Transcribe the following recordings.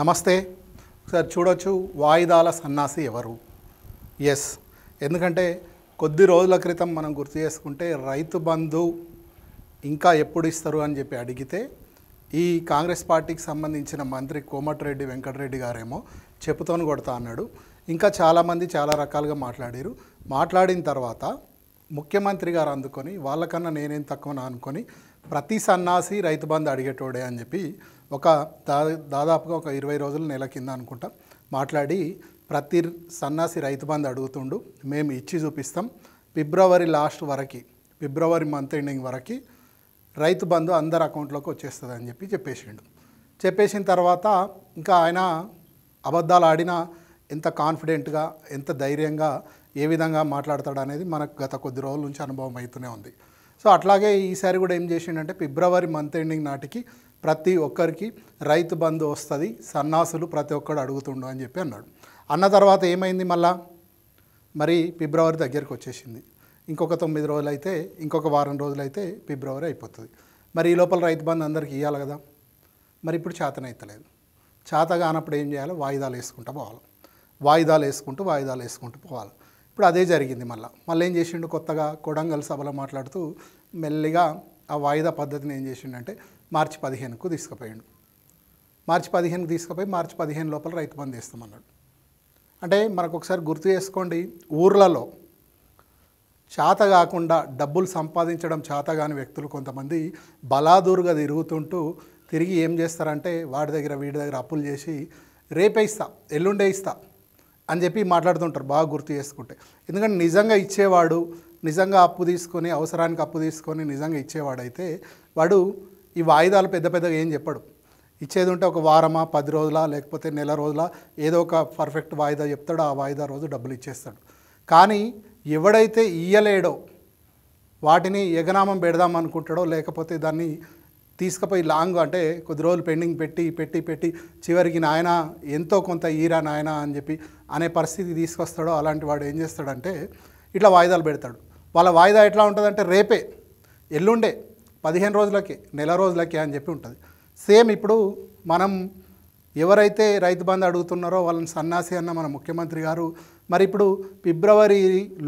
నమస్తే ఒకసారి చూడొచ్చు వాయిదాల సన్నాసి ఎవరు ఎస్ ఎందుకంటే కొద్ది రోజుల క్రితం మనం గుర్తు చేసుకుంటే రైతు బంధు ఇంకా ఎప్పుడు ఇస్తారు అని చెప్పి అడిగితే ఈ కాంగ్రెస్ పార్టీకి సంబంధించిన మంత్రి కోమటిరెడ్డి వెంకటరెడ్డి గారేమో చెప్పుతోని కొడతా అన్నాడు ఇంకా చాలామంది చాలా రకాలుగా మాట్లాడారు మాట్లాడిన తర్వాత ముఖ్యమంత్రి గారు అందుకొని వాళ్ళకన్నా నేనేం తక్కువ అనుకొని ప్రతి సన్నాసి రైతు బంధు అడిగేటోడే అని చెప్పి ఒక దాదాపుగా ఒక ఇరవై రోజుల నెల కింద అనుకుంటా మాట్లాడి ప్రతి సన్నాసి రైతు బంధు అడుగుతుండు మేము ఇచ్చి చూపిస్తాం ఫిబ్రవరి లాస్ట్ వరకు ఫిబ్రవరి మంత్ ఎండింగ్ వరకు రైతు బంధు అందరి అకౌంట్లోకి వచ్చేస్తుంది అని చెప్పి చెప్పేసిండు చెప్పేసిన తర్వాత ఇంకా ఆయన అబద్ధాలు ఆడిన ఎంత కాన్ఫిడెంట్గా ఎంత ధైర్యంగా ఏ విధంగా మాట్లాడతాడు అనేది మనకు గత కొద్ది రోజుల నుంచి అనుభవం అవుతూనే ఉంది సో అట్లాగే ఈసారి కూడా ఏం చేసిండంటే ఫిబ్రవరి మంత్ ఎండింగ్ నాటికి ప్రతి ఒక్కరికి రైతు బంధు వస్తుంది సన్నాసులు ప్రతి ఒక్కడు అడుగుతుండు అని చెప్పి అన్నాడు అన్న తర్వాత ఏమైంది మళ్ళా మరి ఫిబ్రవరి దగ్గరికి వచ్చేసింది ఇంకొక తొమ్మిది రోజులైతే ఇంకొక వారం రోజులైతే ఫిబ్రవరి అయిపోతుంది మరి ఈ లోపల రైతు బంధు అందరికి ఇవ్వాలి కదా మరి ఇప్పుడు చేతనైతలేదు చేత కానప్పుడు ఏం చేయాలో వాయిదాలు వేసుకుంటా పోవాలి వాయిదాలు వేసుకుంటూ వాయిదాలు వేసుకుంటూ పోవాలి ఇప్పుడు అదే జరిగింది మళ్ళీ మళ్ళీ ఏం చేసిండు కొత్తగా కొడంగల్ సభలో మాట్లాడుతూ మెల్లిగా ఆ వాయిదా పద్ధతిని ఏం చేసిండంటే మార్చి పదిహేనుకు తీసుకుపోయిండు మార్చి పదిహేనుకు తీసుకుపోయి మార్చి పదిహేను లోపల రైతు బంద్ వేస్తామన్నాడు అంటే మనకు ఒకసారి గుర్తు చేసుకోండి ఊర్లలో చేత కాకుండా డబ్బులు సంపాదించడం చేత కాని వ్యక్తులు కొంతమంది బలాదూరుగా తిరుగుతుంటూ తిరిగి ఏం చేస్తారంటే వాడి దగ్గర వీడి దగ్గర అప్పులు చేసి రేపే ఇస్తా ఎల్లుండే ఇస్తా అని చెప్పి మాట్లాడుతుంటారు బాగా గుర్తు చేసుకుంటే ఎందుకంటే నిజంగా ఇచ్చేవాడు నిజంగా అప్పు తీసుకొని అవసరానికి అప్పు తీసుకొని నిజంగా ఇచ్చేవాడైతే వాడు ఈ వాయిదాలు పెద్ద పెద్దగా ఏం చెప్పడు ఇచ్చేది ఉంటే ఒక వారమా పది రోజులా లేకపోతే నెల రోజులా ఏదో ఒక పర్ఫెక్ట్ వాయిదా చెప్తాడో ఆ వాయిదా రోజు డబ్బులు ఇచ్చేస్తాడు కానీ ఎవడైతే ఇయ్యలేడో వాటిని ఎగనామం పెడదాం అనుకుంటాడో లేకపోతే దాన్ని తీసుకుపోయి లాంగ్ అంటే కొద్ది రోజులు పెండింగ్ పెట్టి పెట్టి పెట్టి చివరికి నాయన ఎంతో కొంత ఈరా నాయన అని చెప్పి అనే పరిస్థితి తీసుకొస్తాడో అలాంటి వాడు ఏం చేస్తాడంటే ఇట్లా వాయిదాలు పెడతాడు వాళ్ళ వాయిదా ఎట్లా ఉంటుందంటే రేపే ఎల్లుండే పదిహేను రోజులకే నెల రోజులకే అని చెప్పి ఉంటుంది సేమ్ ఇప్పుడు మనం ఎవరైతే రైతు బంధు అడుగుతున్నారో వాళ్ళని సన్నాసి అన్న మన ముఖ్యమంత్రి గారు మరి ఇప్పుడు ఫిబ్రవరి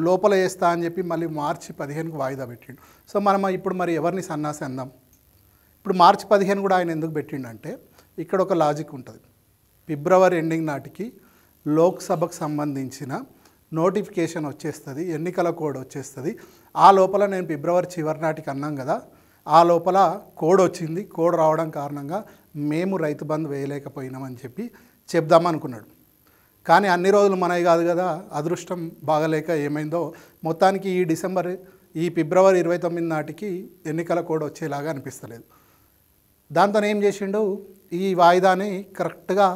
లోపల వేస్తా అని చెప్పి మళ్ళీ మార్చి పదిహేనుకు వాయిదా పెట్టిండు సో మనం ఇప్పుడు మరి ఎవరిని సన్నాసి అందాం ఇప్పుడు మార్చి పదిహేను కూడా ఆయన ఎందుకు పెట్టిండంటే ఇక్కడ ఒక లాజిక్ ఉంటుంది ఫిబ్రవరి ఎండింగ్ నాటికి లోక్సభకు సంబంధించిన నోటిఫికేషన్ వచ్చేస్తుంది ఎన్నికల కోడ్ వచ్చేస్తుంది ఆ లోపల నేను ఫిబ్రవరి చివరి నాటికి అన్నాం కదా ఆ లోపల కోడ్ వచ్చింది కోడ్ రావడం కారణంగా మేము రైతు బంధు వేయలేకపోయినామని చెప్పి చెప్దామనుకున్నాడు కానీ అన్ని రోజులు మనవి కాదు కదా అదృష్టం బాగలేక ఏమైందో మొత్తానికి ఈ డిసెంబర్ ఈ ఫిబ్రవరి ఇరవై తొమ్మిది నాటికి ఎన్నికల కోడ్ వచ్చేలాగా అనిపిస్తలేదు దాంతో ఏం చేసిండు ఈ వాయిదాని కరెక్ట్గా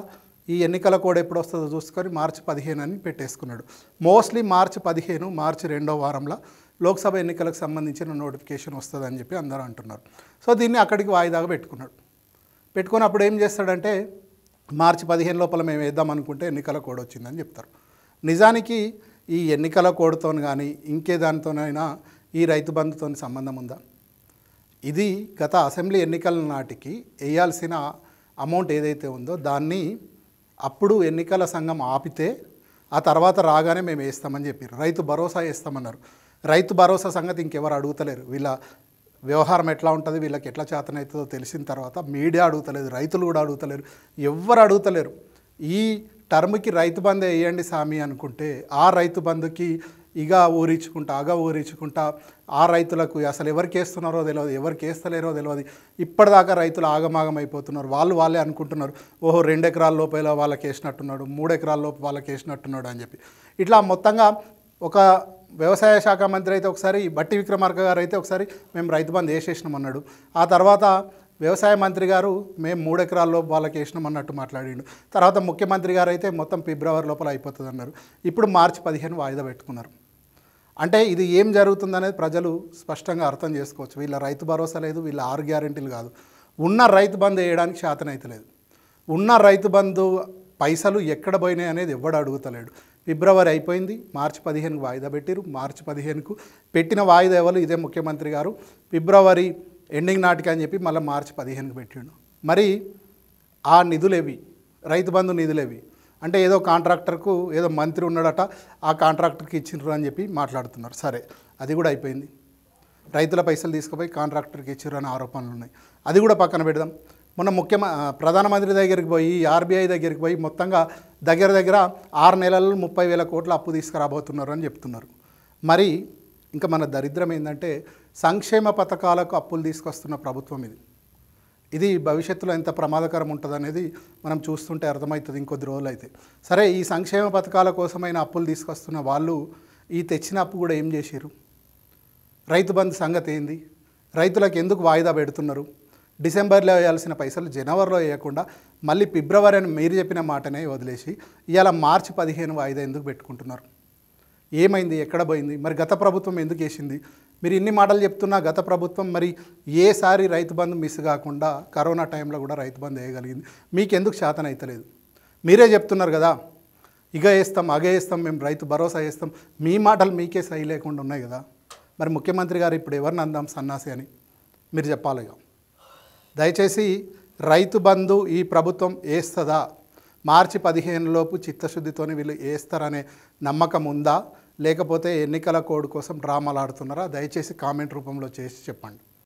ఈ ఎన్నికల కోడ్ ఎప్పుడు వస్తుందో చూసుకొని మార్చి పదిహేను అని పెట్టేసుకున్నాడు మోస్ట్లీ మార్చి పదిహేను మార్చి రెండో వారంలో లోక్సభ ఎన్నికలకు సంబంధించిన నోటిఫికేషన్ వస్తుందని చెప్పి అందరూ అంటున్నారు సో దీన్ని అక్కడికి వాయిదాగా పెట్టుకున్నాడు పెట్టుకుని అప్పుడు ఏం చేస్తాడంటే మార్చి పదిహేను లోపల మేము వేద్దాం అనుకుంటే ఎన్నికల కోడ్ వచ్చిందని చెప్తారు నిజానికి ఈ ఎన్నికల కోడ్తో కానీ ఇంకే దానితోనైనా ఈ రైతు బంధుతో సంబంధం ఉందా ఇది గత అసెంబ్లీ ఎన్నికల నాటికి వేయాల్సిన అమౌంట్ ఏదైతే ఉందో దాన్ని అప్పుడు ఎన్నికల సంఘం ఆపితే ఆ తర్వాత రాగానే మేము వేస్తామని చెప్పారు రైతు భరోసా వేస్తామన్నారు రైతు భరోసా సంగతి ఇంకెవరు అడుగుతలేరు వీళ్ళ వ్యవహారం ఎట్లా ఉంటుంది వీళ్ళకి ఎట్లా చేతనవుతుందో తెలిసిన తర్వాత మీడియా అడుగుతలేదు రైతులు కూడా అడుగుతలేరు ఎవ్వరు అడుగుతలేరు ఈ టర్మ్కి రైతు బంధు వేయండి సామి అనుకుంటే ఆ రైతు బంధుకి ఇగ ఊరించుకుంటా అగ ఊరించుకుంటా ఆ రైతులకు అసలు ఎవరికి వేస్తున్నారో తెలియదు ఎవరికి వేస్తలేరో తెలియదు ఇప్పటిదాకా రైతులు ఆగమాగం అయిపోతున్నారు వాళ్ళు వాళ్ళే అనుకుంటున్నారు ఓహో రెండు ఎకరాల లోపల వాళ్ళకి వేసినట్టున్నాడు మూడు ఎకరాల లోపు వాళ్ళకి వేసినట్టున్నాడు అని చెప్పి ఇట్లా మొత్తంగా ఒక వ్యవసాయ శాఖ మంత్రి అయితే ఒకసారి బట్టి విక్రమార్క గారు అయితే ఒకసారి మేము రైతు వేసేసినాం అన్నాడు ఆ తర్వాత వ్యవసాయ మంత్రి గారు మేము మూడు లోపు వాళ్ళకి అన్నట్టు మాట్లాడిండు తర్వాత ముఖ్యమంత్రి గారు అయితే మొత్తం ఫిబ్రవరి లోపల అయిపోతుంది అన్నారు ఇప్పుడు మార్చి పదిహేను వాయిదా పెట్టుకున్నారు అంటే ఇది ఏం జరుగుతుందనేది ప్రజలు స్పష్టంగా అర్థం చేసుకోవచ్చు వీళ్ళ రైతు భరోసా లేదు వీళ్ళ ఆరు గ్యారంటీలు కాదు ఉన్న రైతు బంధు వేయడానికి శాతనైతలేదు ఉన్న రైతు బంధు పైసలు ఎక్కడ పోయినాయి అనేది ఎవ్వడు అడుగుతలేడు ఫిబ్రవరి అయిపోయింది మార్చి పదిహేనుకు వాయిదా పెట్టిరు మార్చి పదిహేనుకు పెట్టిన వాయిదా ఎవరు ఇదే ముఖ్యమంత్రి గారు ఫిబ్రవరి ఎండింగ్ నాటికి అని చెప్పి మళ్ళీ మార్చి పదిహేనుకు పెట్టిండు మరి ఆ నిధులేవి రైతు బంధు నిధులేవి అంటే ఏదో కాంట్రాక్టర్కు ఏదో మంత్రి ఉన్నాడట ఆ కాంట్రాక్టర్కి ఇచ్చిండ్రు అని చెప్పి మాట్లాడుతున్నారు సరే అది కూడా అయిపోయింది రైతుల పైసలు తీసుకుపోయి కాంట్రాక్టర్కి ఇచ్చిర్రు అనే ఆరోపణలు ఉన్నాయి అది కూడా పక్కన పెడదాం మొన్న ముఖ్య ప్రధానమంత్రి దగ్గరికి పోయి ఆర్బీఐ దగ్గరికి పోయి మొత్తంగా దగ్గర దగ్గర ఆరు నెలల్లో ముప్పై వేల కోట్ల అప్పు తీసుకురాబోతున్నారు అని చెప్తున్నారు మరి ఇంకా మన దరిద్రం ఏంటంటే సంక్షేమ పథకాలకు అప్పులు తీసుకొస్తున్న ప్రభుత్వం ఇది ఇది భవిష్యత్తులో ఎంత ప్రమాదకరం ఉంటుంది అనేది మనం చూస్తుంటే అర్థమవుతుంది ఇంకొద్ది రోజులు అయితే సరే ఈ సంక్షేమ పథకాల కోసమైన అప్పులు తీసుకొస్తున్న వాళ్ళు ఈ తెచ్చిన అప్పు కూడా ఏం చేశారు రైతు బంధు సంగతి ఏంది రైతులకు ఎందుకు వాయిదా పెడుతున్నారు డిసెంబర్లో వేయాల్సిన పైసలు జనవరిలో వేయకుండా మళ్ళీ ఫిబ్రవరి అని మీరు చెప్పిన మాటనే వదిలేసి ఇవాళ మార్చి పదిహేను వాయిదా ఎందుకు పెట్టుకుంటున్నారు ఏమైంది ఎక్కడ పోయింది మరి గత ప్రభుత్వం ఎందుకు వేసింది మీరు ఇన్ని మాటలు చెప్తున్నా గత ప్రభుత్వం మరి ఏసారి రైతు బంధు మిస్ కాకుండా కరోనా టైంలో కూడా రైతు బంధు వేయగలిగింది మీకు ఎందుకు శాతం అవుతలేదు మీరే చెప్తున్నారు కదా ఇగ వేస్తాం అగ వేస్తాం మేము రైతు భరోసా వేస్తాం మీ మాటలు మీకే సై లేకుండా ఉన్నాయి కదా మరి ముఖ్యమంత్రి గారు ఇప్పుడు ఎవరిని అందాం సన్నాసి అని మీరు చెప్పాలిగా దయచేసి రైతు బంధు ఈ ప్రభుత్వం వేస్తుందా మార్చి పదిహేనులోపు చిత్తశుద్ధితోని వీళ్ళు వేస్తారనే నమ్మకం ఉందా లేకపోతే ఎన్నికల కోడ్ కోసం డ్రామాలాడుతున్నారా దయచేసి కామెంట్ రూపంలో చేసి చెప్పండి